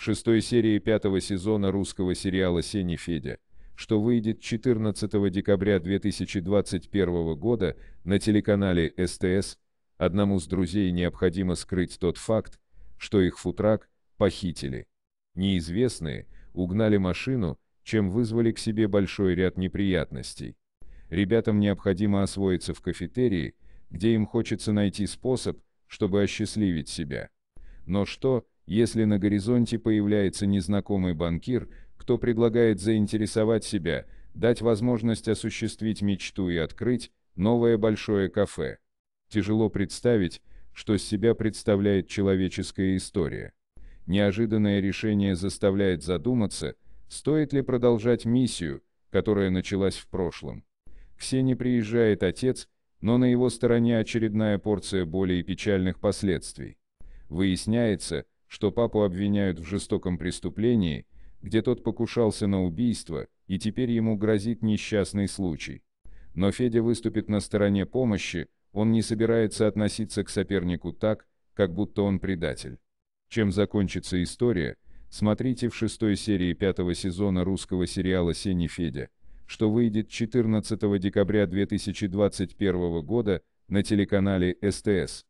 шестой серии пятого сезона русского сериала «Сеня Федя», что выйдет 14 декабря 2021 года на телеканале СТС, одному из друзей необходимо скрыть тот факт, что их футрак похитили. Неизвестные угнали машину, чем вызвали к себе большой ряд неприятностей. Ребятам необходимо освоиться в кафетерии, где им хочется найти способ, чтобы осчастливить себя. Но что, если на горизонте появляется незнакомый банкир, кто предлагает заинтересовать себя, дать возможность осуществить мечту и открыть новое большое кафе. Тяжело представить, что с себя представляет человеческая история. Неожиданное решение заставляет задуматься, стоит ли продолжать миссию, которая началась в прошлом. К Сене приезжает отец, но на его стороне очередная порция более печальных последствий. Выясняется, что папу обвиняют в жестоком преступлении, где тот покушался на убийство, и теперь ему грозит несчастный случай. Но Федя выступит на стороне помощи, он не собирается относиться к сопернику так, как будто он предатель. Чем закончится история, смотрите в шестой серии пятого сезона русского сериала «Сени Федя», что выйдет 14 декабря 2021 года на телеканале СТС.